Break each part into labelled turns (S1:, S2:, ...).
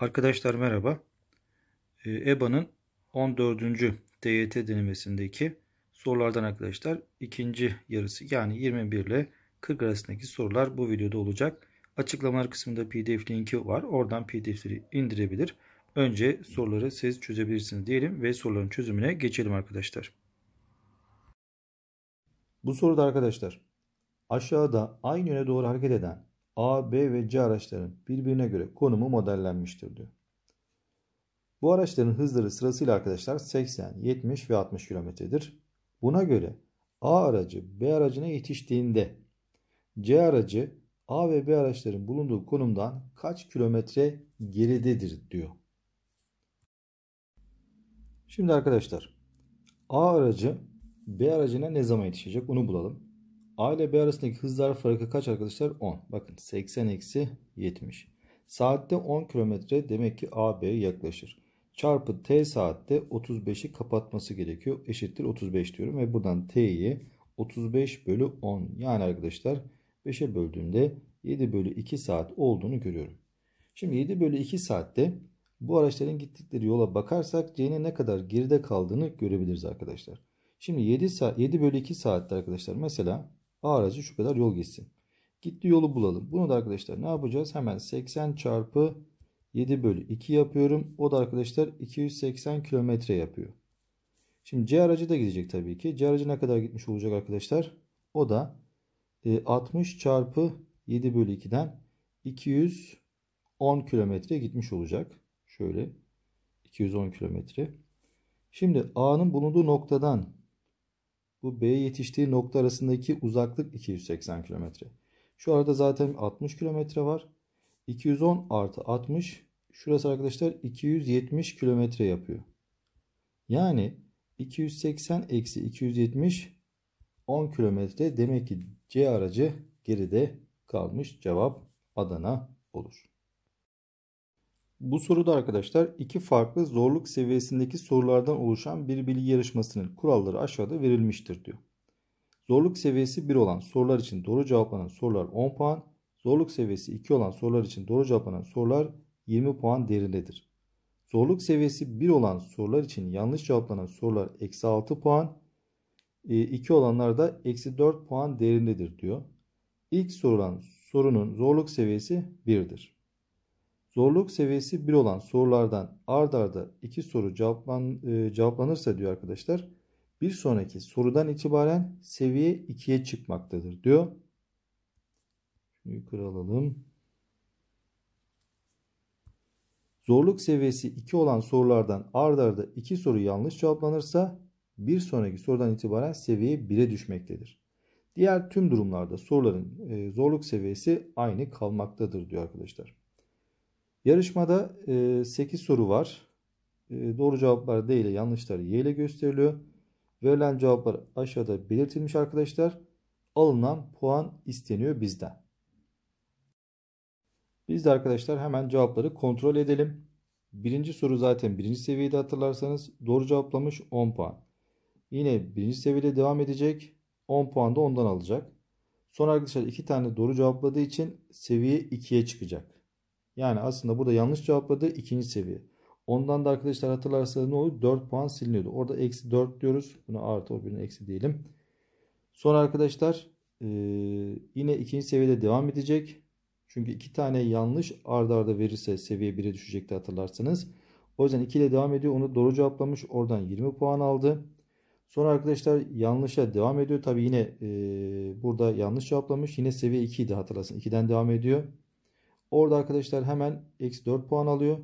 S1: Arkadaşlar merhaba. Ee, EBA'nın 14. DYT denemesindeki sorulardan arkadaşlar ikinci yarısı yani 21 ile 40 arasındaki sorular bu videoda olacak. Açıklamalar kısmında pdf linki var. Oradan pdf'leri indirebilir. Önce soruları siz çözebilirsiniz diyelim ve soruların çözümüne geçelim arkadaşlar. Bu soruda arkadaşlar aşağıda aynı yöne doğru hareket eden A, B ve C araçların birbirine göre konumu modellenmiştir diyor. Bu araçların hızları sırasıyla arkadaşlar 80, 70 ve 60 kilometredir. Buna göre A aracı B aracına yetiştiğinde C aracı A ve B araçların bulunduğu konumdan kaç kilometre geridedir diyor. Şimdi arkadaşlar A aracı B aracına ne zaman yetişecek onu bulalım. A ile B arasındaki hızlar farkı kaç arkadaşlar? 10. Bakın 80 eksi 70. Saatte 10 kilometre demek ki A B yaklaşır. Çarpı T saatte 35'i kapatması gerekiyor. Eşittir 35 diyorum ve buradan T'yi 35 bölü 10 yani arkadaşlar 5'e böldüğümde 7 bölü 2 saat olduğunu görüyorum. Şimdi 7 bölü 2 saatte bu araçların gittikleri yola bakarsak C'nin ne kadar geride kaldığını görebiliriz arkadaşlar. Şimdi 7, saat, 7 bölü 2 saatte arkadaşlar mesela aracı şu kadar yol gitsin. Gitti yolu bulalım. Bunu da arkadaşlar ne yapacağız? Hemen 80 çarpı 7 bölü 2 yapıyorum. O da arkadaşlar 280 kilometre yapıyor. Şimdi C aracı da gidecek tabii ki. C aracı ne kadar gitmiş olacak arkadaşlar? O da 60 e, çarpı 7 bölü 2'den 210 kilometre gitmiş olacak. Şöyle 210 kilometre. Şimdi A'nın bulunduğu noktadan bu B'ye yetiştiği nokta arasındaki uzaklık 280 km. Şu arada zaten 60 km var. 210 artı 60 şurası arkadaşlar 270 km yapıyor. Yani 280 eksi 270 10 km demek ki C aracı geride kalmış cevap Adana olur. Bu soruda arkadaşlar iki farklı zorluk seviyesindeki sorulardan oluşan bir bilgi yarışmasının kuralları aşağıda verilmiştir diyor. Zorluk seviyesi 1 olan sorular için doğru cevaplanan sorular 10 puan, zorluk seviyesi 2 olan sorular için doğru cevaplanan sorular 20 puan değerindedir. Zorluk seviyesi 1 olan sorular için yanlış cevaplanan sorular eksi 6 puan, 2 e, olanlar da eksi 4 puan değerindedir diyor. İlk sorulan sorunun zorluk seviyesi 1'dir. Zorluk seviyesi 1 olan sorulardan ard arda 2 soru cevaplan, e, cevaplanırsa diyor arkadaşlar bir sonraki sorudan itibaren seviye 2'ye çıkmaktadır diyor. Şunu yukarı alalım. Zorluk seviyesi 2 olan sorulardan ardarda arda 2 soru yanlış cevaplanırsa bir sonraki sorudan itibaren seviye 1'e düşmektedir. Diğer tüm durumlarda soruların e, zorluk seviyesi aynı kalmaktadır diyor arkadaşlar. Yarışmada 8 e, soru var. E, doğru cevaplar D ile yanlışlar Y ile gösteriliyor. Verilen cevaplar aşağıda belirtilmiş arkadaşlar. Alınan puan isteniyor bizden. Biz de arkadaşlar hemen cevapları kontrol edelim. Birinci soru zaten birinci seviyede hatırlarsanız doğru cevaplamış 10 puan. Yine birinci seviyede devam edecek 10 puan da ondan alacak. Sonra arkadaşlar iki tane doğru cevapladığı için seviye 2'ye çıkacak. Yani aslında burada yanlış cevapladı ikinci seviye. Ondan da arkadaşlar hatırlarsanız ne oldu? 4 puan siliniyordu. Orada eksi 4 diyoruz. Bunu artı o birinin eksi diyelim. Sonra arkadaşlar e, yine ikinci seviyede devam edecek. Çünkü iki tane yanlış ardarda arda verirse seviye 1'e düşecekti hatırlarsanız. O yüzden 2 ile devam ediyor. Onu doğru cevaplamış. Oradan 20 puan aldı. Sonra arkadaşlar yanlışa devam ediyor. Tabi yine e, burada yanlış cevaplamış. Yine seviye 2 idi hatırlasın. 2'den devam ediyor. Orada arkadaşlar hemen eksi 4 puan alıyor.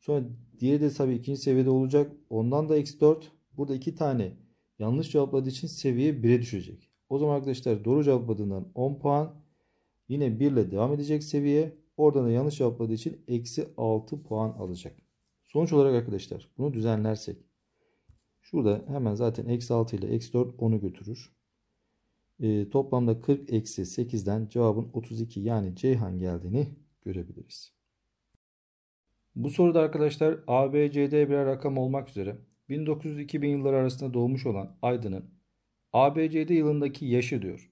S1: Sonra diğeri de tabii ikinci seviyede olacak. Ondan da eksi 4. Burada iki tane yanlış cevapladığı için seviye 1'e düşecek. O zaman arkadaşlar doğru cevapladığından 10 puan. Yine 1 ile devam edecek seviye. Oradan da yanlış cevapladığı için eksi 6 puan alacak. Sonuç olarak arkadaşlar bunu düzenlersek. Şurada hemen zaten eksi 6 ile eksi 4 onu götürür. E, toplamda 40 eksi 8'den cevabın 32 yani Ceyhan geldiğini görebiliriz. Bu soruda arkadaşlar ABCD birer rakam olmak üzere 1900-2000 yılları arasında doğmuş olan Aydın'ın ABCD yılındaki yaşı diyor.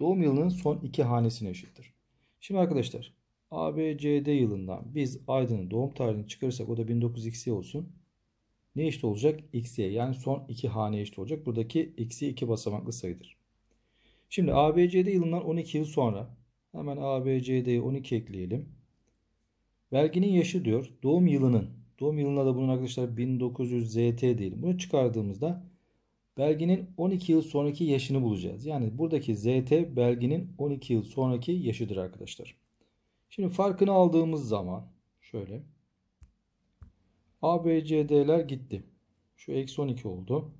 S1: Doğum yılının son iki hanesine eşittir. Şimdi arkadaşlar ABCD yılından biz Aydın'ın doğum tarihini çıkarırsak o da 1900 olsun. Ne eşit olacak? X'ye yani son iki hane eşit olacak. Buradaki X'i iki basamaklı sayıdır. Şimdi ABCD yılından 12 yıl sonra Hemen ABCD'ye 12 ekleyelim. Belginin yaşı diyor. Doğum yılının. Doğum yılına da bunun arkadaşlar 1900 ZT diyelim. Bunu çıkardığımızda Belginin 12 yıl sonraki yaşını bulacağız. Yani buradaki ZT Belginin 12 yıl sonraki yaşıdır arkadaşlar. Şimdi farkını aldığımız zaman şöyle ABCD'ler gitti. Şu eksi 12 oldu.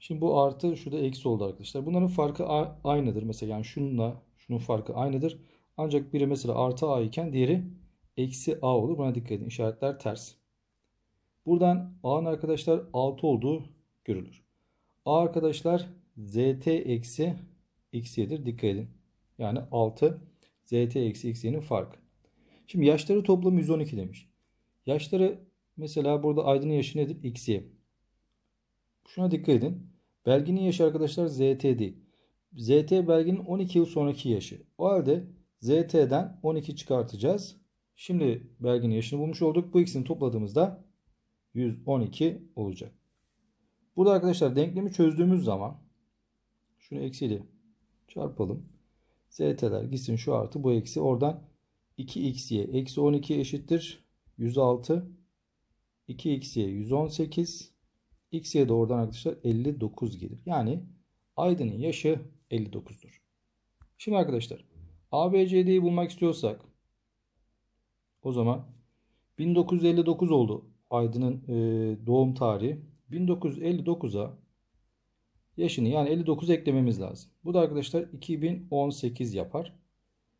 S1: Şimdi bu artı şu da eksi oldu arkadaşlar. Bunların farkı aynıdır. Mesela yani şununla bunun farkı aynıdır. Ancak biri mesela artı a iken diğeri eksi a olur. Buna dikkat edin. İşaretler ters. Buradan a'nın arkadaşlar 6 olduğu görülür. a arkadaşlar zt eksi x y'dir. Dikkat edin. Yani 6 zt eksi x y'nin farkı. Şimdi yaşları toplamı 112 demiş. Yaşları mesela burada Aydın'ın yaşı nedir? X'ye. Şuna dikkat edin. Belgenin yaşı arkadaşlar ZT değil. ZT belgenin 12 yıl sonraki yaşı. O halde ZT'den 12 çıkartacağız. Şimdi belgenin yaşını bulmuş olduk. Bu ikisini topladığımızda 112 olacak. Burada arkadaşlar denklemi çözdüğümüz zaman şunu eksiyle çarpalım. ZT'ler gitsin şu artı bu eksi. Oradan 2x'ye eksi 12 eşittir. 106. 2x'ye 118. x'ye de oradan arkadaşlar 59 gelir. Yani Aydın'ın yaşı 59'dur. Şimdi arkadaşlar ABCD'yi bulmak istiyorsak o zaman 1959 oldu Aydın'ın e, doğum tarihi. 1959'a yaşını yani 59 eklememiz lazım. Bu da arkadaşlar 2018 yapar.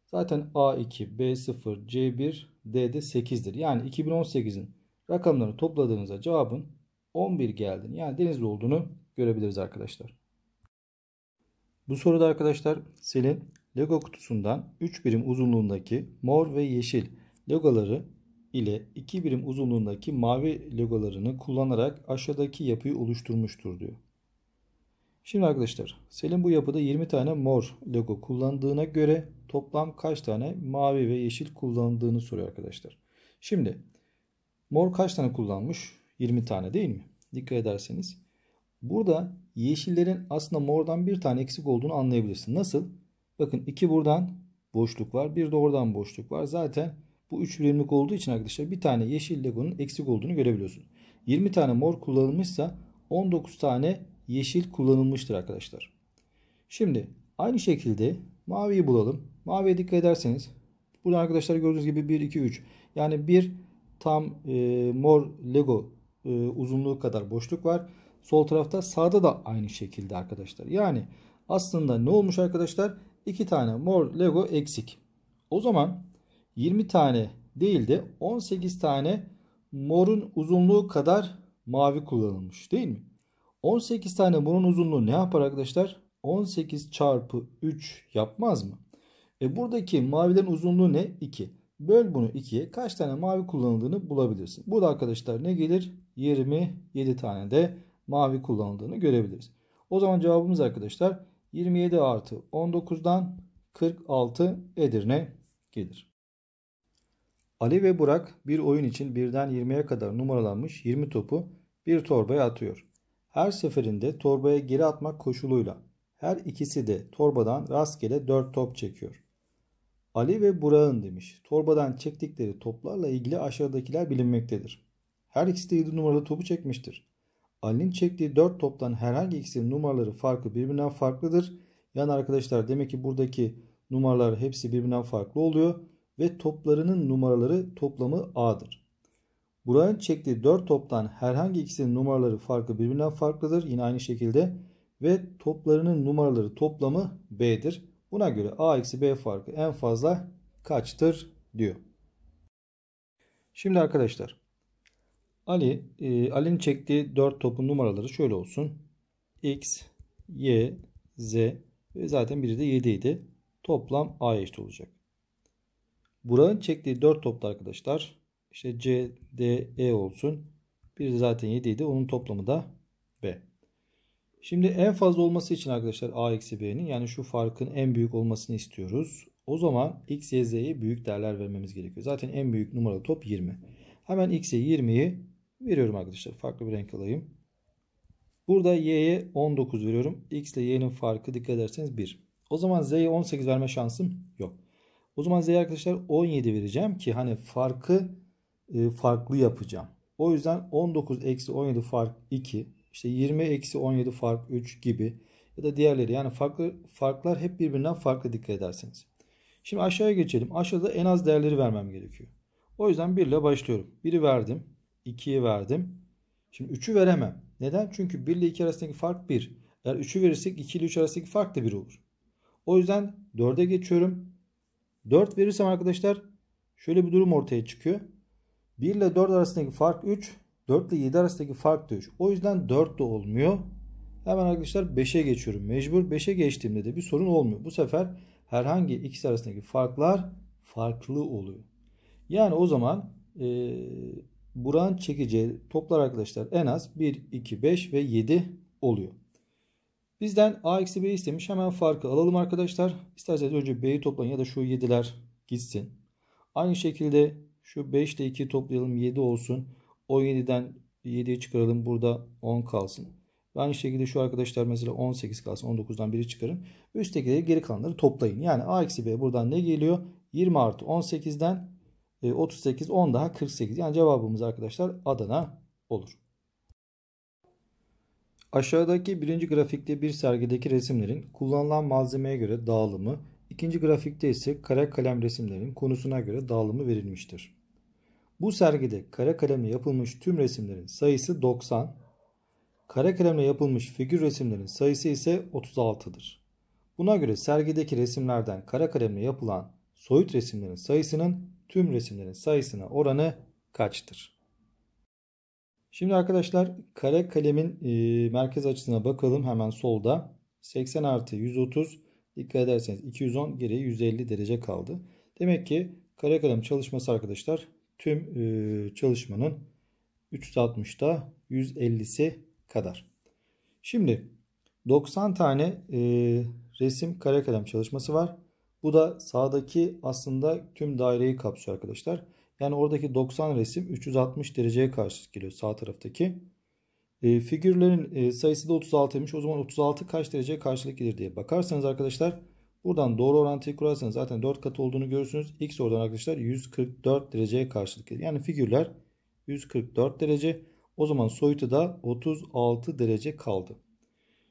S1: Zaten A2, B0, C1, D'de 8'dir. Yani 2018'in rakamlarını topladığınızda cevabın 11 geldiğini yani denizli olduğunu görebiliriz arkadaşlar. Bu soruda arkadaşlar Selin Lego kutusundan 3 birim uzunluğundaki mor ve yeşil legoları ile 2 birim uzunluğundaki mavi legolarını kullanarak aşağıdaki yapıyı oluşturmuştur diyor. Şimdi arkadaşlar Selin bu yapıda 20 tane mor lego kullandığına göre toplam kaç tane mavi ve yeşil kullandığını soruyor arkadaşlar. Şimdi mor kaç tane kullanmış? 20 tane değil mi? Dikkat ederseniz. Burada yeşillerin aslında mordan bir tane eksik olduğunu anlayabilirsin. Nasıl? Bakın iki buradan boşluk var. Bir de oradan boşluk var. Zaten bu 3 birimlik olduğu için arkadaşlar bir tane yeşil legonun eksik olduğunu görebiliyorsun. 20 tane mor kullanılmışsa 19 tane yeşil kullanılmıştır arkadaşlar. Şimdi aynı şekilde maviyi bulalım. Maviye dikkat ederseniz burada arkadaşlar gördüğünüz gibi 1, 2, 3 yani bir tam e, mor lego e, uzunluğu kadar boşluk var. Sol tarafta sağda da aynı şekilde arkadaşlar. Yani aslında ne olmuş arkadaşlar? 2 tane mor Lego eksik. O zaman 20 tane değil de 18 tane morun uzunluğu kadar mavi kullanılmış değil mi? 18 tane morun uzunluğu ne yapar arkadaşlar? 18 çarpı 3 yapmaz mı? E buradaki mavilerin uzunluğu ne? 2. Böl bunu 2'ye. Kaç tane mavi kullanıldığını bulabilirsin. Burada arkadaşlar ne gelir? 27 tane de mavi kullanıldığını görebiliriz. O zaman cevabımız arkadaşlar 27 artı 19'dan 46 Edirne gelir. Ali ve Burak bir oyun için birden 20'ye kadar numaralanmış 20 topu bir torbaya atıyor. Her seferinde torbaya geri atmak koşuluyla her ikisi de torbadan rastgele 4 top çekiyor. Ali ve Burak'ın demiş torbadan çektikleri toplarla ilgili aşağıdakiler bilinmektedir. Her ikisi de 7 numaralı topu çekmiştir. Ali'nin çektiği 4 toptan herhangi ikisinin numaraları farkı birbirinden farklıdır. Yani arkadaşlar demek ki buradaki numaralar hepsi birbirinden farklı oluyor ve toplarının numaraları toplamı A'dır. Burak'ın çektiği 4 toptan herhangi ikisinin numaraları farkı birbirinden farklıdır. Yine aynı şekilde ve toplarının numaraları toplamı B'dir. Buna göre A eksi B farkı en fazla kaçtır diyor. Şimdi arkadaşlar Ali, e, Ali'nin çektiği 4 topun numaraları şöyle olsun. X, Y, Z ve zaten biri de 7 idi. Toplam A eşit olacak. Buranın çektiği 4 topta arkadaşlar işte C, D, E olsun. Biri de zaten 7 idi. Onun toplamı da B. Şimdi en fazla olması için arkadaşlar A eksi B'nin yani şu farkın en büyük olmasını istiyoruz. O zaman X, Y, Z'ye büyük değerler vermemiz gerekiyor. Zaten en büyük numaralı top 20. Hemen X'e 20'yi veriyorum arkadaşlar. Farklı bir renk alayım. Burada y'ye 19 veriyorum. x ile y'nin farkı dikkat ederseniz 1. O zaman z'ye 18 verme şansım yok. O zaman z'ye arkadaşlar 17 vereceğim ki hani farkı e, farklı yapacağım. O yüzden 19 eksi 17 fark 2. İşte 20 eksi 17 fark 3 gibi. Ya da diğerleri yani farklı farklar hep birbirinden farklı dikkat ederseniz. Şimdi aşağıya geçelim. Aşağıda en az değerleri vermem gerekiyor. O yüzden 1 ile başlıyorum. 1'i verdim. 2'yi verdim. Şimdi 3'ü veremem. Neden? Çünkü 1 ile 2 arasındaki fark 1. Eğer 3'ü verirsek 2 ile 3 arasındaki fark da 1 olur. O yüzden 4'e geçiyorum. 4 verirsem arkadaşlar şöyle bir durum ortaya çıkıyor. 1 ile 4 arasındaki fark 3. 4 ile 7 arasındaki fark da 3. O yüzden 4 de olmuyor. Hemen arkadaşlar 5'e geçiyorum. Mecbur 5'e geçtiğimde de bir sorun olmuyor. Bu sefer herhangi ikisi arasındaki farklar farklı oluyor. Yani o zaman Buran çekeceği toplar arkadaşlar en az 1, 2, 5 ve 7 oluyor. Bizden A eksi B istemiş. Hemen farkı alalım arkadaşlar. İsterseniz önce B'yi toplayın ya da şu 7'ler gitsin. Aynı şekilde şu 5 ile 2'yi toplayalım 7 olsun. 17'den 7'yi çıkaralım. Burada 10 kalsın. Aynı şekilde şu arkadaşlar mesela 18 kalsın. 19'dan 1'i çıkarın. Üsttekileri geri kalanları toplayın. Yani A eksi B buradan ne geliyor? 20 artı 18'den 38, e, 10 daha 48. Yani cevabımız arkadaşlar Adana olur. Aşağıdaki birinci grafikte bir sergideki resimlerin kullanılan malzemeye göre dağılımı, ikinci grafikte ise kare kalem resimlerin konusuna göre dağılımı verilmiştir. Bu sergide kare kalemle yapılmış tüm resimlerin sayısı 90, kare kalemle yapılmış figür resimlerin sayısı ise 36'dır. Buna göre sergideki resimlerden kara kalemle yapılan soyut resimlerin sayısının tüm resimlerin sayısına oranı kaçtır? Şimdi arkadaşlar kare kalemin e, merkez açısına bakalım hemen solda. 80 artı 130 dikkat ederseniz 210 geriye 150 derece kaldı. Demek ki kare kalem çalışması arkadaşlar tüm e, çalışmanın 360'da 150'si kadar. Şimdi 90 tane e, resim kare kalem çalışması var. Bu da sağdaki aslında tüm daireyi kapsıyor arkadaşlar. Yani oradaki 90 resim 360 dereceye karşı geliyor sağ taraftaki. E, figürlerin e, sayısı da 36'ymış. O zaman 36 kaç dereceye karşılık gelir diye bakarsanız arkadaşlar buradan doğru orantıyı kurarsanız zaten 4 katı olduğunu görürsünüz. X oradan arkadaşlar 144 dereceye karşılık gelir. Yani figürler 144 derece. O zaman soyutu da 36 derece kaldı.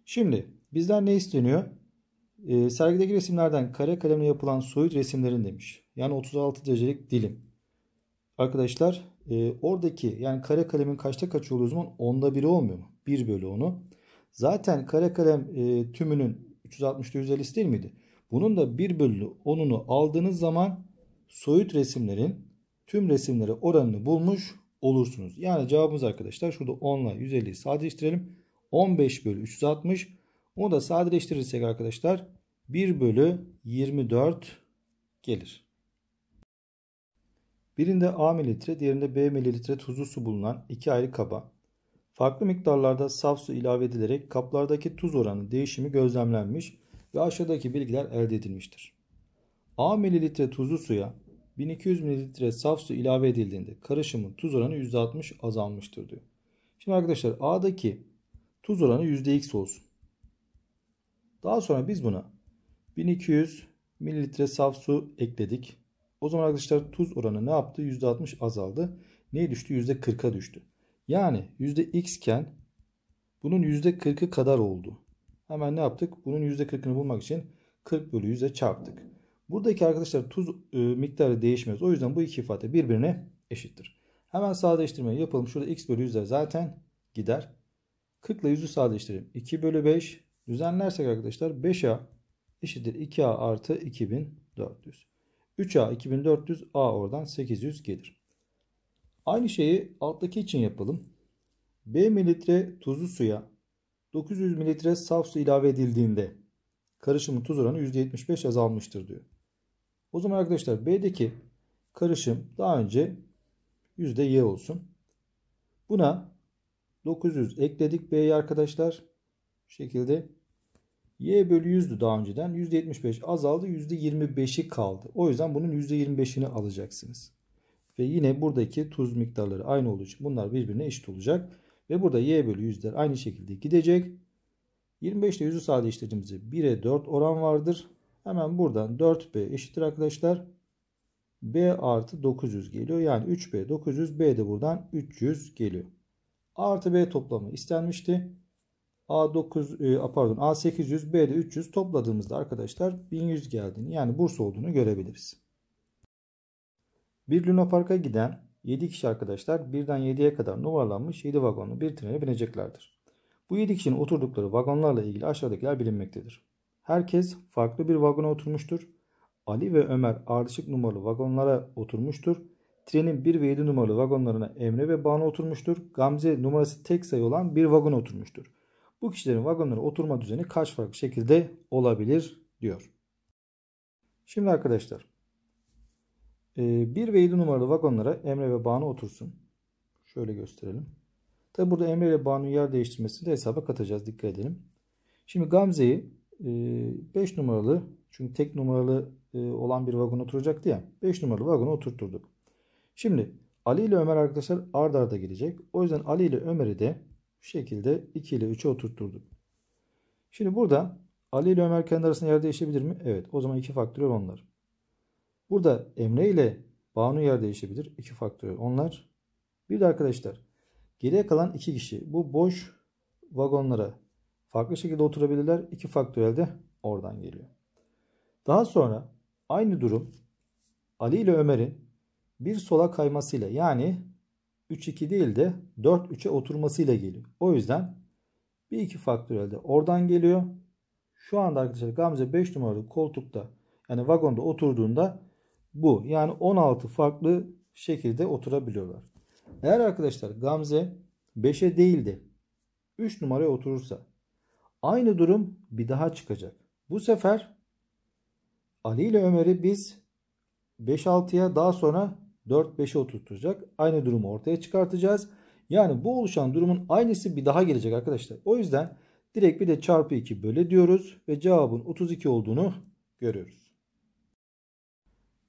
S1: Şimdi bizden ne isteniyor? E, sergideki resimlerden kare kalemle yapılan soyut resimlerin demiş. Yani 36 derecelik dilim. Arkadaşlar e, oradaki yani kare kalemin kaçta kaçı olduğu zaman onda biri olmuyor mu? 1 bölü 10'u. Zaten kare kalem e, tümünün 360'da 150 değil miydi? Bunun da 1 bölü 10'unu aldığınız zaman soyut resimlerin tüm resimlere oranını bulmuş olursunuz. Yani cevabımız arkadaşlar şurada 10 ile 150'yi sadeleştirelim. 15 bölü 360 bunu da sadeleştirirsek arkadaşlar 1 bölü 24 gelir. Birinde A mililitre, diğerinde B mililitre tuzlu su bulunan iki ayrı kaba farklı miktarlarda saf su ilave edilerek kaplardaki tuz oranı değişimi gözlemlenmiş ve aşağıdaki bilgiler elde edilmiştir. A mililitre tuzlu suya 1200 mililitre saf su ilave edildiğinde karışımın tuz oranı %60 azalmıştır diyor. Şimdi arkadaşlar A'daki tuz oranı %x olsun. Daha sonra biz buna 1200 mililitre saf su ekledik. O zaman arkadaşlar tuz oranı ne yaptı? %60 azaldı. Neye düştü? %40'a düştü. Yani %x iken bunun %40'ı kadar oldu. Hemen ne yaptık? Bunun %40'ını bulmak için 40 bölü 100'e çarptık. Buradaki arkadaşlar tuz e, miktarı değişmez. O yüzden bu iki ifade birbirine eşittir. Hemen sadeleştirme yapalım. Şurada x bölü 100'ler zaten gider. 40 ile 100'ü sadeleştirelim. 2 bölü 5 Düzenlersek arkadaşlar 5A eşittir 2A artı 2400. 3A 2400 A oradan 800 gelir. Aynı şeyi alttaki için yapalım. B mililitre tuzlu suya 900 mililitre saf su ilave edildiğinde karışımın tuz oranı %75 azalmıştır diyor. O zaman arkadaşlar B'deki karışım daha önce %Y olsun. Buna 900 ekledik B'ye arkadaşlar. Bu şekilde Y bölü 100'dü daha önceden. %75 azaldı. %25'i kaldı. O yüzden bunun %25'ini alacaksınız. Ve yine buradaki tuz miktarları aynı olduğu için bunlar birbirine eşit olacak. Ve burada y bölü 100'ler aynı şekilde gidecek. 25 ile 100'ü sadeleştirdiğimizde 1'e 4 oran vardır. Hemen buradan 4b eşittir arkadaşlar. b artı 900 geliyor. Yani 3b 900 b de buradan 300 geliyor. artı b toplamı istenmişti. A9 e, pardon A800 B'de 300 topladığımızda arkadaşlar 1100 geldiğini yani Bursa olduğunu görebiliriz. Bir Luna Park'a giden 7 kişi arkadaşlar birden 7'ye kadar numaralanmış 7 vagonlu bir trene bineceklerdir. Bu 7 kişinin oturdukları vagonlarla ilgili aşağıdakiler bilinmektedir. Herkes farklı bir vagona oturmuştur. Ali ve Ömer ardışık numaralı vagonlara oturmuştur. Trenin 1 ve 7 numaralı vagonlarına Emre ve Banu oturmuştur. Gamze numarası tek sayı olan bir vagona oturmuştur. Bu kişilerin vagonlara oturma düzeni kaç farklı şekilde olabilir diyor. Şimdi arkadaşlar 1 e, ve 7 numaralı vagonlara Emre ve Banu otursun. Şöyle gösterelim. Tabi burada Emre ve Banu'nun yer değiştirmesini de hesaba katacağız. Dikkat edelim. Şimdi Gamze'yi 5 e, numaralı çünkü tek numaralı e, olan bir vagon oturacaktı ya. 5 numaralı vagona oturturduk. Şimdi Ali ile Ömer arkadaşlar ard arda gelecek. O yüzden Ali ile Ömer'i de şekilde 2 ile 3'e oturtturduk. Şimdi burada Ali ile Ömer kendi arasında yer değişebilir mi? Evet. O zaman 2 faktöriyel onlar. Burada Emre ile Banu yer değişebilir. 2 faktöriyel onlar. Bir de arkadaşlar geriye kalan 2 kişi bu boş vagonlara farklı şekilde oturabilirler. 2 faktöriyel de oradan geliyor. Daha sonra aynı durum Ali ile Ömer'in bir sola kaymasıyla yani 3-2 değil de 4-3'e oturmasıyla geliyor. O yüzden bir iki faktörel de oradan geliyor. Şu anda arkadaşlar Gamze 5 numaralı koltukta yani vagonda oturduğunda bu. Yani 16 farklı şekilde oturabiliyorlar. Eğer arkadaşlar Gamze 5'e değil de 3 numaraya oturursa aynı durum bir daha çıkacak. Bu sefer Ali ile Ömer'i biz 5-6'ya daha sonra 4, 5'e oturtacak. Aynı durumu ortaya çıkartacağız. Yani bu oluşan durumun aynısı bir daha gelecek arkadaşlar. O yüzden direkt bir de çarpı 2 böyle diyoruz ve cevabın 32 olduğunu görüyoruz.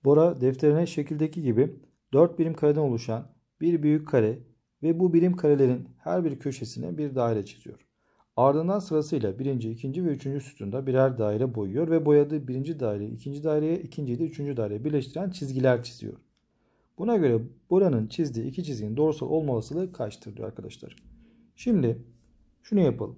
S1: Bora defterine şekildeki gibi 4 birim kareden oluşan bir büyük kare ve bu birim karelerin her bir köşesine bir daire çiziyor. Ardından sırasıyla birinci, ikinci ve üçüncü sütunda birer daire boyuyor ve boyadığı birinci daireyi ikinci daireye, ikinciyi de üçüncü daireye birleştiren çizgiler çiziyor. Buna göre buranın çizdiği iki çizginin doğrusal olma olasılığı kaçtır diyor arkadaşlar. Şimdi şunu yapalım.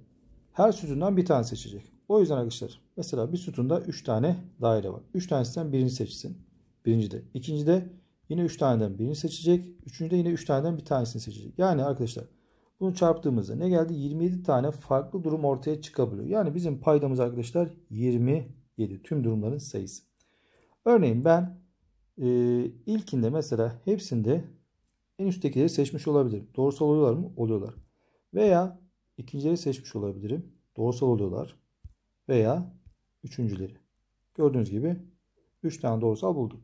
S1: Her sütundan bir tane seçecek. O yüzden arkadaşlar mesela bir sütunda 3 tane daire var. 3 tanesinden birini seçsin. Birinci de. İkinci de yine 3 taneden birini seçecek. Üçüncü de yine 3 taneden bir tanesini seçecek. Yani arkadaşlar bunu çarptığımızda ne geldi? 27 tane farklı durum ortaya çıkabiliyor. Yani bizim paydamız arkadaşlar 27 tüm durumların sayısı. Örneğin ben e, ilkinde mesela hepsinde en üsttekileri seçmiş olabilirim. Doğrusal oluyorlar mı? Oluyorlar. Veya ikincileri seçmiş olabilirim. Doğrusal oluyorlar. Veya üçüncüleri. Gördüğünüz gibi 3 tane doğrusal buldum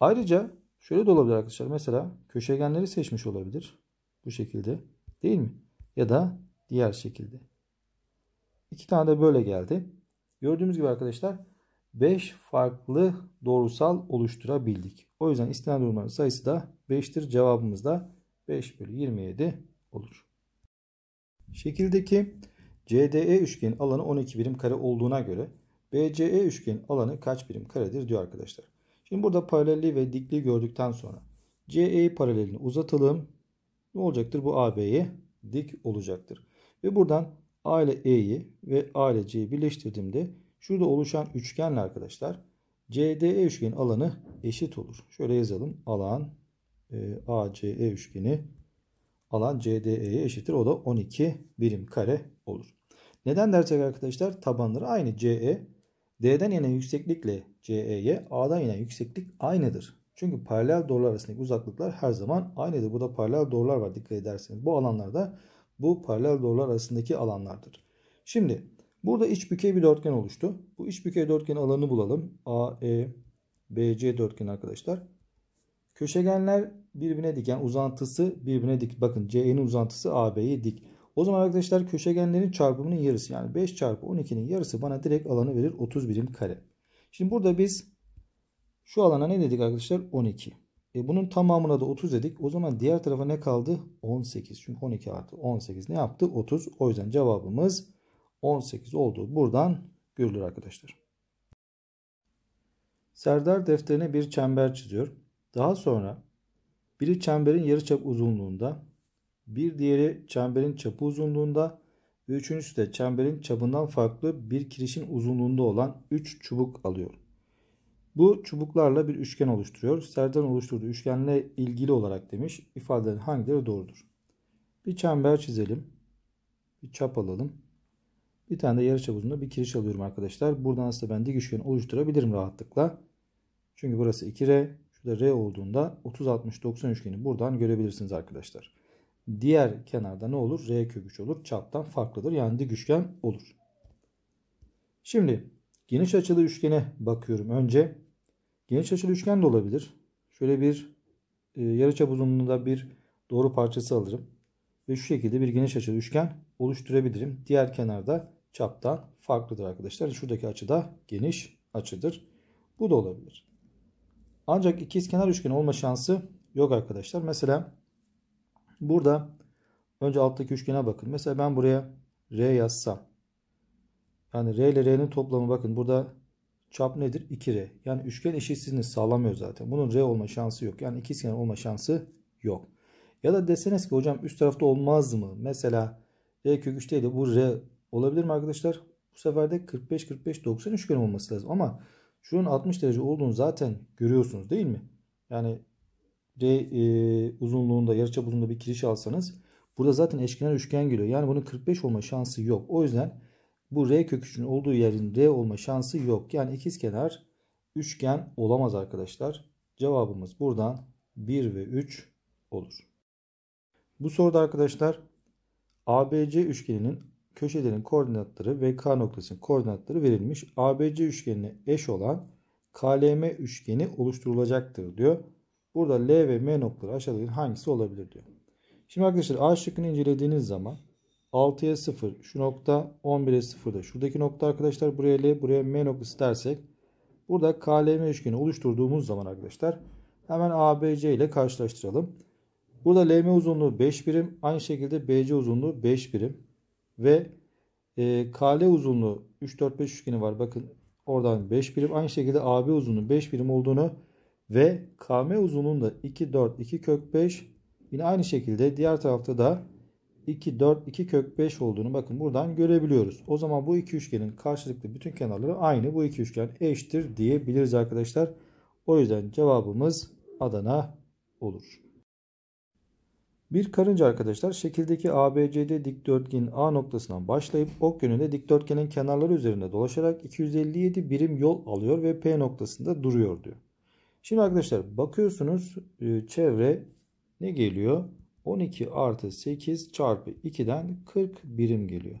S1: Ayrıca şöyle de olabilir arkadaşlar. Mesela köşegenleri seçmiş olabilir. Bu şekilde. Değil mi? Ya da diğer şekilde. İki tane de böyle geldi. Gördüğümüz gibi arkadaşlar 5 farklı doğrusal oluşturabildik. O yüzden istenen doğruların sayısı da 5'tir. Cevabımız da 5 bölü 27 olur. Şekildeki CDE üçgenin alanı 12 birim kare olduğuna göre BCE üçgenin alanı kaç birim karedir diyor arkadaşlar. Şimdi burada paralelliği ve dikliği gördükten sonra CE paralelini uzatalım. Ne olacaktır? Bu AB'ye dik olacaktır. Ve buradan A ile E'yi ve A ile C'yi birleştirdiğimde Şurada oluşan üçgenle arkadaşlar CDE üçgenin alanı eşit olur. Şöyle yazalım. Alan e, ACE üçgeni alan CDE'ye eşittir. O da 12 birim kare olur. Neden dersek arkadaşlar tabanları aynı CE. D'den inen yükseklikle CE'ye A'dan inen yükseklik aynıdır. Çünkü paralel doğrular arasındaki uzaklıklar her zaman aynıdır. Burada paralel doğrular var dikkat ederseniz. Bu alanlarda bu paralel doğrular arasındaki alanlardır. Şimdi Burada iç bir dörtgen oluştu. Bu iç bükey dörtgenin alanını bulalım. AE, BC dörtgeni arkadaşlar. Köşegenler birbirine dik. Yani uzantısı birbirine dik. Bakın CE'nin uzantısı AB'ye dik. O zaman arkadaşlar köşegenlerin çarpımının yarısı yani 5 çarpı 12'nin yarısı bana direkt alanı verir 30 birim kare. Şimdi burada biz şu alana ne dedik arkadaşlar? 12. E bunun tamamına da 30 dedik. O zaman diğer tarafa ne kaldı? 18. Çünkü 12 artı 18 ne yaptı? 30. O yüzden cevabımız 18 olduğu buradan görülür arkadaşlar. Serdar defterine bir çember çiziyor. Daha sonra biri çemberin yarıçap uzunluğunda, bir diğeri çemberin çapı uzunluğunda ve üçüncüsü de çemberin çapından farklı bir kirişin uzunluğunda olan 3 çubuk alıyor. Bu çubuklarla bir üçgen oluşturuyor. Serdar'ın oluşturduğu üçgenle ilgili olarak demiş ifadelerin hangileri doğrudur? Bir çember çizelim. Bir çap alalım. Bir tane de yarıçap uzunluğunda bir kiriş alıyorum arkadaşlar. Buradan aslında ben dik üçgen oluşturabilirim rahatlıkla. Çünkü burası 2R. Şurada R olduğunda 30-60-90 üçgeni buradan görebilirsiniz arkadaşlar. Diğer kenarda ne olur? R kök 3 olur. Çaptan farklıdır. Yani dik üçgen olur. Şimdi geniş açılı üçgene bakıyorum önce. Geniş açılı üçgen de olabilir. Şöyle bir e, yarıçap uzunluğunda bir doğru parçası alırım ve şu şekilde bir geniş açılı üçgen oluşturabilirim. Diğer kenarda çaptan farklıdır arkadaşlar. Şuradaki açı da geniş açıdır. Bu da olabilir. Ancak ikizkenar üçgen olma şansı yok arkadaşlar. Mesela burada önce alttaki üçgene bakın. Mesela ben buraya R yazsam. Yani R ile R'nin toplamı bakın burada çap nedir? 2R. Yani üçgen eşitsizliğini sağlamıyor zaten. Bunun R olma şansı yok. Yani ikizkenar olma şansı yok. Ya da deseniz ki hocam üst tarafta olmaz mı? Mesela R kök 3 değil de bu R olabilir mi arkadaşlar? Bu sefer de 45 45 90 üçgen olması lazım. Ama şunun 60 derece olduğunu zaten görüyorsunuz değil mi? Yani R e, uzunluğunda yarıçap uzunluğunda bir kiriş alsanız burada zaten eşkenar üçgen geliyor. Yani bunun 45 olma şansı yok. O yüzden bu R kök 3'ün olduğu yerin R olma şansı yok. Yani ikizkenar üçgen olamaz arkadaşlar. Cevabımız buradan 1 ve 3 olur. Bu soruda arkadaşlar ABC üçgeninin köşelerin koordinatları ve K noktasının koordinatları verilmiş. ABC üçgenine eş olan KLM üçgeni oluşturulacaktır diyor. Burada L ve M noktaları aşağıdaki hangisi olabilir diyor. Şimdi arkadaşlar A şıkkını incelediğiniz zaman 6'ya 0 şu nokta 11'e 0 da şuradaki nokta arkadaşlar buraya L buraya M noktası dersek burada KLM üçgeni oluşturduğumuz zaman arkadaşlar hemen ABC ile karşılaştıralım. Burada LM uzunluğu 5 birim. Aynı şekilde BC uzunluğu 5 birim. Ve e, KL uzunluğu 3, 4, 5 üçgeni var. Bakın oradan 5 birim. Aynı şekilde AB uzunluğu 5 birim olduğunu ve KM da 2, 4, 2 kök 5 yine aynı şekilde diğer tarafta da 2, 4, 2 kök 5 olduğunu bakın buradan görebiliyoruz. O zaman bu iki üçgenin karşılıklı bütün kenarları aynı. Bu iki üçgen eşittir diyebiliriz arkadaşlar. O yüzden cevabımız Adana olur. Bir karınca arkadaşlar şekildeki ABCD dikdörtgen A noktasından başlayıp ok yönünde dikdörtgenin kenarları üzerinde dolaşarak 257 birim yol alıyor ve P noktasında duruyor diyor. Şimdi arkadaşlar bakıyorsunuz e, çevre ne geliyor? 12 artı 8 çarpı 2'den 40 birim geliyor.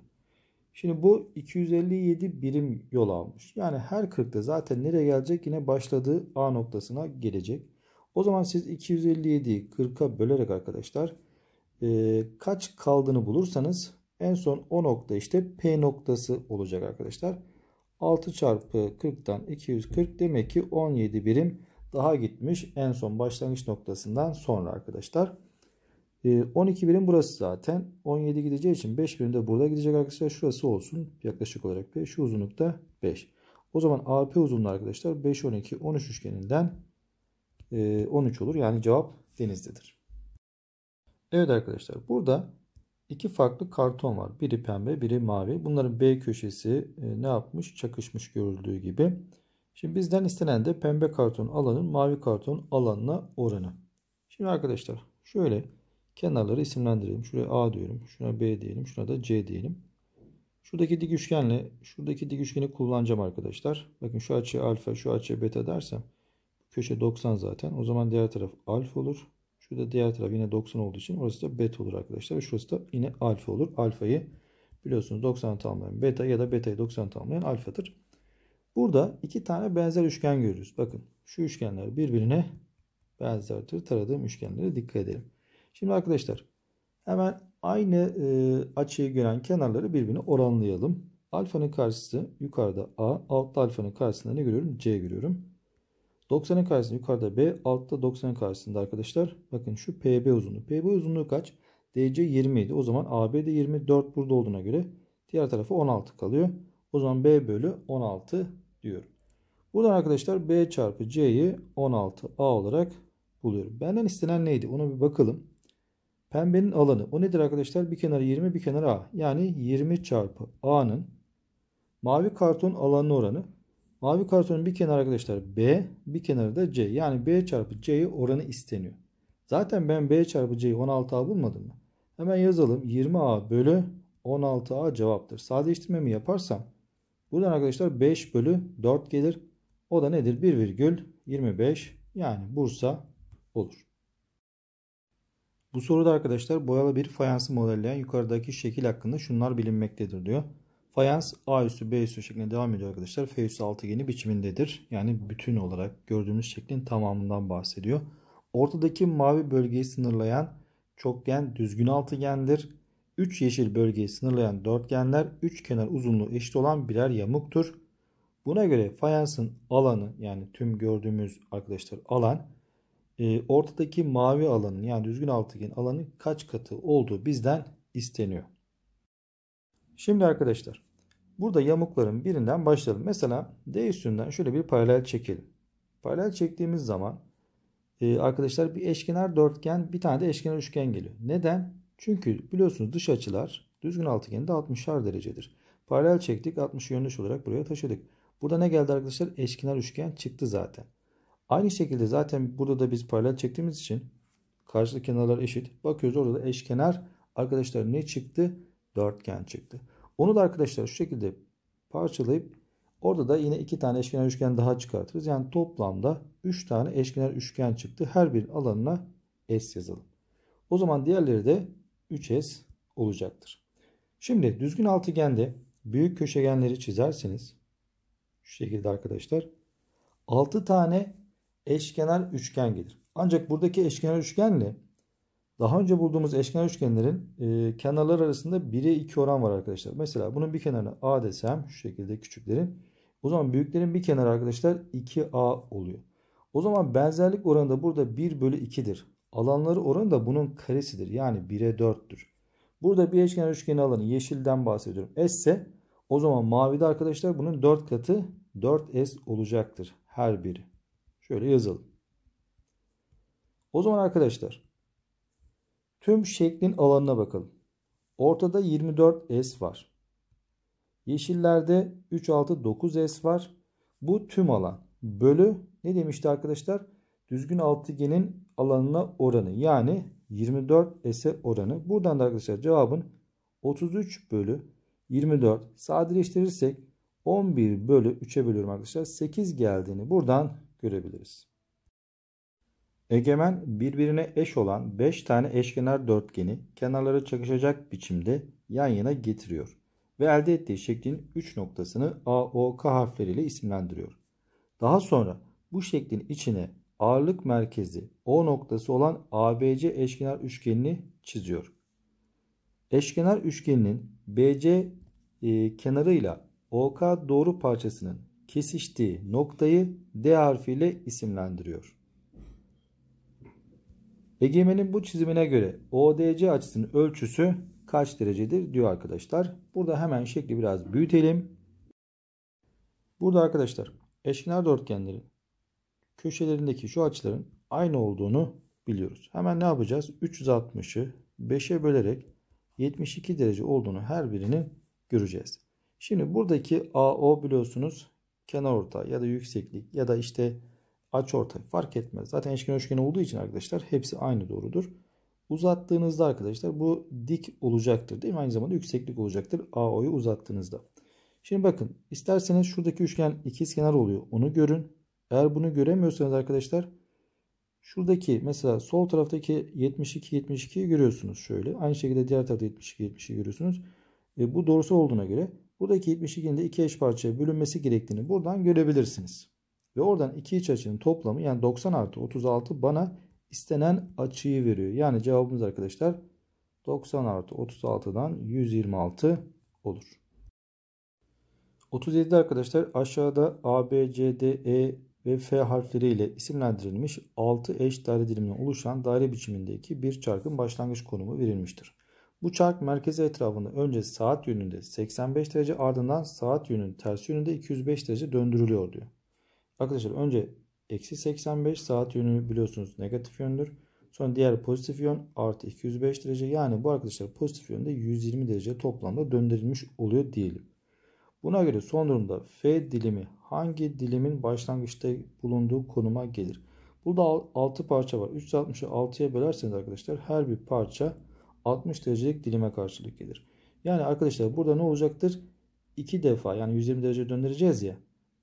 S1: Şimdi bu 257 birim yol almış. Yani her 40'ta zaten nereye gelecek? Yine başladığı A noktasına gelecek. O zaman siz 257'yi 40'a bölerek arkadaşlar e, kaç kaldığını bulursanız en son o nokta işte P noktası olacak arkadaşlar. 6 çarpı 40'tan 240 demek ki 17 birim daha gitmiş en son başlangıç noktasından sonra arkadaşlar. 12 ee, birim burası zaten. 17 gideceği için 5 birim de burada gidecek arkadaşlar. Şurası olsun yaklaşık olarak 5. Şu uzunlukta 5. O zaman AP uzunluğu arkadaşlar 5, 12, 13 üçgeninden 13 e, olur. Yani cevap denizdedir. Evet arkadaşlar burada iki farklı karton var. Biri pembe biri mavi. Bunların B köşesi e, ne yapmış? Çakışmış görüldüğü gibi. Şimdi bizden istenen de pembe karton alanın mavi karton alanına oranı. Şimdi arkadaşlar şöyle kenarları isimlendirelim. Şuraya A diyorum. Şuna B diyelim. Şuna da C diyelim. Şuradaki dik üçgenle şuradaki dik üçgeni kullanacağım arkadaşlar. Bakın şu açı alfa şu açı beta dersem köşe 90 zaten. O zaman diğer taraf alfa olur. Şurada diğer taraf yine 90 olduğu için orası da beta olur arkadaşlar. ve Şurası da yine alfa olur. Alfayı biliyorsunuz 90 tamamlayan beta ya da betayı 90 tamamlayan alfadır. Burada iki tane benzer üçgen görürüz. Bakın şu üçgenler birbirine benzerdir. Taradığım üçgenlere dikkat edelim. Şimdi arkadaşlar hemen aynı e, açıyı gören kenarları birbirine oranlayalım. Alfanın karşısı yukarıda A, altta alfanın karşısında ne görüyorum? C görüyorum. 90'ın karşısında yukarıda B, altta 90'ın karşısında arkadaşlar. Bakın şu PB uzunluğu. PB uzunluğu kaç? DC 20 idi. O zaman AB de 24 burada olduğuna göre diğer tarafı 16 kalıyor. O zaman B bölü 16 diyorum. Buradan arkadaşlar B çarpı C'yi 16A olarak buluyorum. Benden istenen neydi? Ona bir bakalım. Pembenin alanı. O nedir arkadaşlar? Bir kenarı 20 bir kenarı A. Yani 20 çarpı A'nın mavi karton alanı oranı Mavi kartonun bir kenarı arkadaşlar B, bir kenarı da C. Yani B çarpı C'yi oranı isteniyor. Zaten ben B çarpı C'yi 16A bulmadım mı? Hemen yazalım. 20A bölü 16A cevaptır. Sadeleştirmemi yaparsam buradan arkadaşlar 5 bölü 4 gelir. O da nedir? 1,25 yani Bursa olur. Bu soruda arkadaşlar boyalı bir fayansı modelleyen yukarıdaki şekil hakkında şunlar bilinmektedir diyor. Fayans A üstü B üstü şeklinde devam ediyor arkadaşlar. F üssü altıgeni biçimindedir. Yani bütün olarak gördüğümüz şeklin tamamından bahsediyor. Ortadaki mavi bölgeyi sınırlayan çokgen düzgün altıgendir. 3 yeşil bölgeyi sınırlayan dörtgenler 3 kenar uzunluğu eşit olan birer yamuktur. Buna göre fayansın alanı yani tüm gördüğümüz arkadaşlar alan e, ortadaki mavi alanın yani düzgün altıgen alanı kaç katı olduğu bizden isteniyor. Şimdi arkadaşlar burada yamukların birinden başlayalım. Mesela D üstünden şöyle bir paralel çekelim. Paralel çektiğimiz zaman e, arkadaşlar bir eşkenar dörtgen bir tane de eşkenar üçgen geliyor. Neden? Çünkü biliyorsunuz dış açılar düzgün altıgeninde 60'ar derecedir. Paralel çektik 60 yönlüş olarak buraya taşıdık. Burada ne geldi arkadaşlar? Eşkenar üçgen çıktı zaten. Aynı şekilde zaten burada da biz paralel çektiğimiz için karşılık kenarlar eşit. Bakıyoruz orada da eşkenar arkadaşlar ne çıktı? dörtgen çıktı. Onu da arkadaşlar şu şekilde parçalayıp orada da yine iki tane eşkenar üçgen daha çıkartırız. Yani toplamda üç tane eşkenar üçgen çıktı. Her bir alanına S yazalım. O zaman diğerleri de 3S olacaktır. Şimdi düzgün altıgende büyük köşegenleri çizerseniz şu şekilde arkadaşlar 6 tane eşkenar üçgen gelir. Ancak buradaki eşkenar üçgenle daha önce bulduğumuz eşkenar üçgenlerin e, kenarlar arasında 1'e 2 oran var arkadaşlar. Mesela bunun bir kenarına A desem şu şekilde küçüklerin. O zaman büyüklerin bir kenarı arkadaşlar 2A oluyor. O zaman benzerlik oranı da burada 1 bölü 2'dir. Alanları oranı da bunun karesidir. Yani 1'e 4'tür. Burada bir eşkenar üçgeni alanı yeşilden bahsediyorum. S ise o zaman mavide arkadaşlar bunun 4 katı 4S olacaktır her biri. Şöyle yazalım. O zaman arkadaşlar Tüm şeklin alanına bakalım. Ortada 24S var. Yeşillerde 3, 6, 9S var. Bu tüm alan. Bölü ne demişti arkadaşlar? Düzgün altıgenin alanına oranı. Yani 24S'e oranı. Buradan da arkadaşlar cevabın 33 bölü 24. Sadeleştirirsek 11 bölü 3'e bölüyorum arkadaşlar. 8 geldiğini buradan görebiliriz. Egemen birbirine eş olan 5 tane eşkenar dörtgeni kenarları çakışacak biçimde yan yana getiriyor ve elde ettiği şeklin 3 noktasını A, O, K harfleriyle isimlendiriyor. Daha sonra bu şeklin içine ağırlık merkezi O noktası olan ABC eşkenar üçgenini çiziyor. Eşkenar üçgeninin BC e, kenarıyla OK doğru parçasının kesiştiği noktayı D harfiyle isimlendiriyor. Egemenin bu çizimine göre ODC açısının ölçüsü kaç derecedir diyor arkadaşlar. Burada hemen şekli biraz büyütelim. Burada arkadaşlar eşkenar dörtgenlerin köşelerindeki şu açıların aynı olduğunu biliyoruz. Hemen ne yapacağız? 360'ı 5'e bölerek 72 derece olduğunu her birini göreceğiz. Şimdi buradaki AO biliyorsunuz kenar orta ya da yükseklik ya da işte Aç açıortay fark etmez. Zaten eşkenar üçgen olduğu için arkadaşlar hepsi aynı doğrudur. Uzattığınızda arkadaşlar bu dik olacaktır değil mi? Aynı zamanda yükseklik olacaktır AO'yu uzattığınızda. Şimdi bakın isterseniz şuradaki üçgen ikizkenar oluyor. Onu görün. Eğer bunu göremiyorsanız arkadaşlar şuradaki mesela sol taraftaki 72 72'yi görüyorsunuz şöyle. Aynı şekilde diğer tarafta 72 72'yi görüyorsunuz. E, bu doğrusu olduğuna göre buradaki 72'nin de iki eş parçaya bölünmesi gerektiğini buradan görebilirsiniz. Ve oradan iki iç açının toplamı yani 90 artı 36 bana istenen açıyı veriyor. Yani cevabımız arkadaşlar 90 artı 36'dan 126 olur. 37'de arkadaşlar aşağıda A, B, C, D, E ve F harfleriyle isimlendirilmiş 6 eş daire diliminden oluşan daire biçimindeki bir çarkın başlangıç konumu verilmiştir. Bu çark merkezi etrafında önce saat yönünde 85 derece ardından saat yönünün ters yönünde 205 derece döndürülüyor diyor. Arkadaşlar önce eksi 85 saat yönü biliyorsunuz negatif yöndür. Sonra diğer pozitif yön artı 205 derece. Yani bu arkadaşlar pozitif yönde 120 derece toplamda döndürülmüş oluyor diyelim. Buna göre son durumda F dilimi hangi dilimin başlangıçta bulunduğu konuma gelir? Burada 6 parça var. 360'ı 6'ya bölerseniz arkadaşlar her bir parça 60 derecelik dilime karşılık gelir. Yani arkadaşlar burada ne olacaktır? 2 defa yani 120 derece döndüreceğiz ya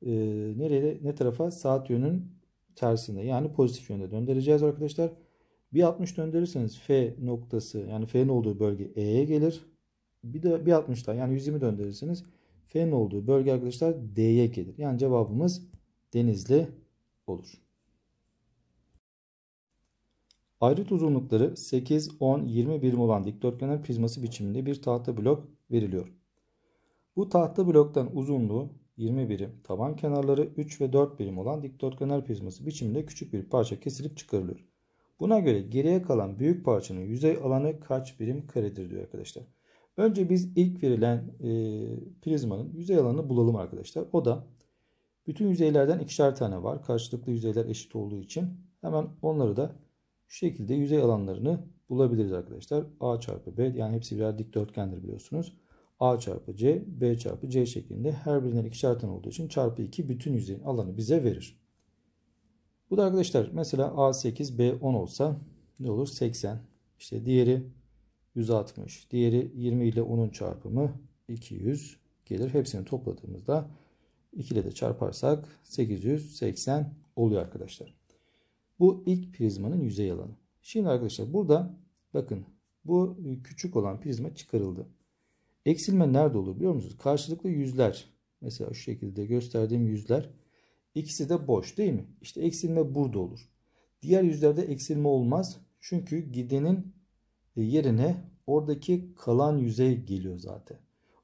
S1: e, nereye ne tarafa saat yönün tersine yani pozitif yönde döndüreceğiz arkadaşlar. Bir 60 döndürürseniz F noktası yani F'nin olduğu bölge E'ye gelir. Bir de bir 60'dan yani 120 döndürürseniz F'nin olduğu bölge arkadaşlar D'ye gelir. Yani cevabımız Denizli olur. Ayrıt uzunlukları 8, 10, 20 birim olan dikdörtgenin prizması biçiminde bir tahta blok veriliyor. Bu tahta bloktan uzunluğu 20 birim, taban kenarları 3 ve 4 birim olan dikdörtgenler prizması biçiminde küçük bir parça kesilip çıkarılır. Buna göre geriye kalan büyük parçanın yüzey alanı kaç birim karedir diyor arkadaşlar. Önce biz ilk verilen e, prizmanın yüzey alanını bulalım arkadaşlar. O da bütün yüzeylerden ikişer tane var. Karşılıklı yüzeyler eşit olduğu için hemen onları da şu şekilde yüzey alanlarını bulabiliriz arkadaşlar. A çarpı B yani hepsi birer dikdörtgendir biliyorsunuz. A çarpı C, B çarpı C şeklinde her birinden ikişer tane olduğu için çarpı 2 bütün yüzeyin alanı bize verir. Bu da arkadaşlar mesela A8, B10 olsa ne olur? 80. İşte diğeri 160. Diğeri 20 ile 10'un çarpımı 200 gelir. Hepsini topladığımızda 2 ile de çarparsak 880 oluyor arkadaşlar. Bu ilk prizmanın yüzey alanı. Şimdi arkadaşlar burada bakın bu küçük olan prizma çıkarıldı. Eksilme nerede olur biliyor musunuz? Karşılıklı yüzler. Mesela şu şekilde gösterdiğim yüzler. ikisi de boş değil mi? İşte eksilme burada olur. Diğer yüzlerde eksilme olmaz. Çünkü gidenin e, yerine oradaki kalan yüzey geliyor zaten.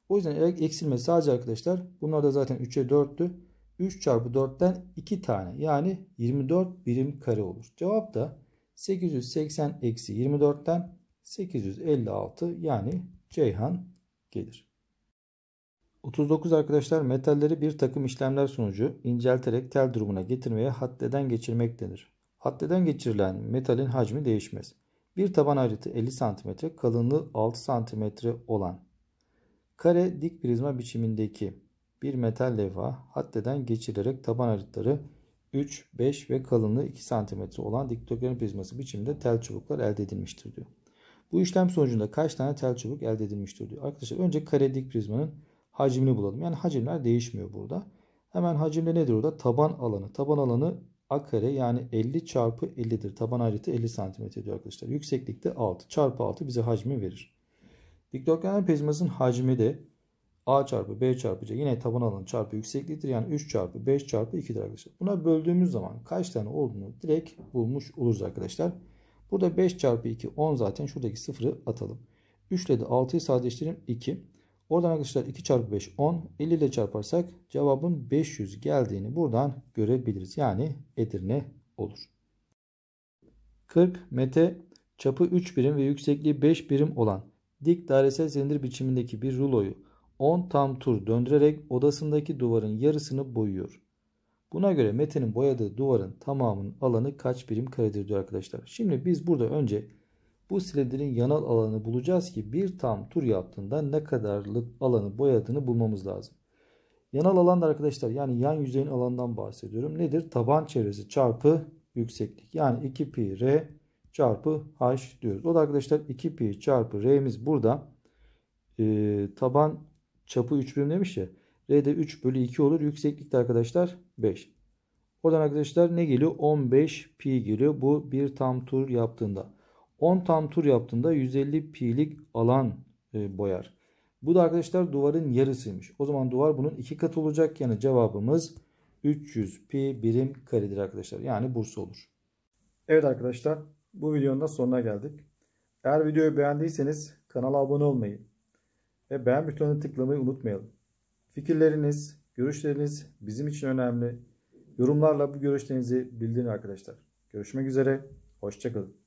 S1: O yüzden eksilme sadece arkadaşlar bunlar da zaten 3'e 4'tü. 3 çarpı 4'ten 2 tane yani 24 birim kare olur. Cevap da 880 eksi 24'ten 856 yani Ceyhan gelir. 39 arkadaşlar metalleri bir takım işlemler sonucu incelterek tel durumuna getirmeye haddeden geçirmek denir. Haddeden geçirilen metalin hacmi değişmez. Bir taban ayrıtı 50 cm, kalınlığı 6 cm olan kare dik prizma biçimindeki bir metal levha haddeden geçirilerek taban ayrıtları 3, 5 ve kalınlığı 2 cm olan dikdörtgen prizması biçiminde tel çubuklar elde edilmiştir diyor. Bu işlem sonucunda kaç tane tel çubuk elde edilmiştir diyor. Arkadaşlar önce karedik prizmanın hacmini bulalım. Yani hacimler değişmiyor burada. Hemen hacimde nedir orada? Taban alanı. Taban alanı a kare yani 50 çarpı 50'dir. Taban ayrıtı 50 cm diyor arkadaşlar. Yükseklikte 6 çarpı 6 bize hacmi verir. Dikdörtgen prizmasının hacmi de a çarpı b çarpı c yine taban alanı çarpı yüksekliktir. Yani 3 çarpı 5 çarpı 2'dir arkadaşlar. Buna böldüğümüz zaman kaç tane olduğunu direkt bulmuş oluruz arkadaşlar. Burada 5 çarpı 2 10 zaten. Şuradaki 0'ı atalım. 3 ile de 6'yı sadeleştirelim 2. Oradan arkadaşlar 2 çarpı 5 10. 50 ile çarparsak cevabın 500 geldiğini buradan görebiliriz. Yani Edirne olur. 40 mete çapı 3 birim ve yüksekliği 5 birim olan dik dairesel silindir biçimindeki bir ruloyu 10 tam tur döndürerek odasındaki duvarın yarısını boyuyor. Buna göre Mete'nin boyadığı duvarın tamamının alanı kaç birim karedir diyor arkadaşlar. Şimdi biz burada önce bu silindirin yanal alanı bulacağız ki bir tam tur yaptığında ne kadarlık alanı boyadığını bulmamız lazım. Yanal alanda arkadaşlar yani yan yüzeyin alandan bahsediyorum. Nedir? Taban çevresi çarpı yükseklik. Yani 2 pi r çarpı h diyoruz. O da arkadaşlar 2 pi çarpı r'miz burada. E, taban çapı 3 birim demiş ya. R de 3 bölü 2 olur. Yükseklikte arkadaşlar 5. Oradan arkadaşlar ne geliyor? 15 pi geliyor. Bu bir tam tur yaptığında. 10 tam tur yaptığında 150 pi'lik alan e, boyar. Bu da arkadaşlar duvarın yarısıymış. O zaman duvar bunun iki katı olacak. Yani cevabımız 300 pi birim karedir arkadaşlar. Yani Bursa olur. Evet arkadaşlar bu videonun da sonuna geldik. Eğer videoyu beğendiyseniz kanala abone olmayı ve beğen butonuna tıklamayı unutmayalım. Fikirleriniz, görüşleriniz bizim için önemli. Yorumlarla bu görüşlerinizi bildirin arkadaşlar. Görüşmek üzere, hoşçakalın.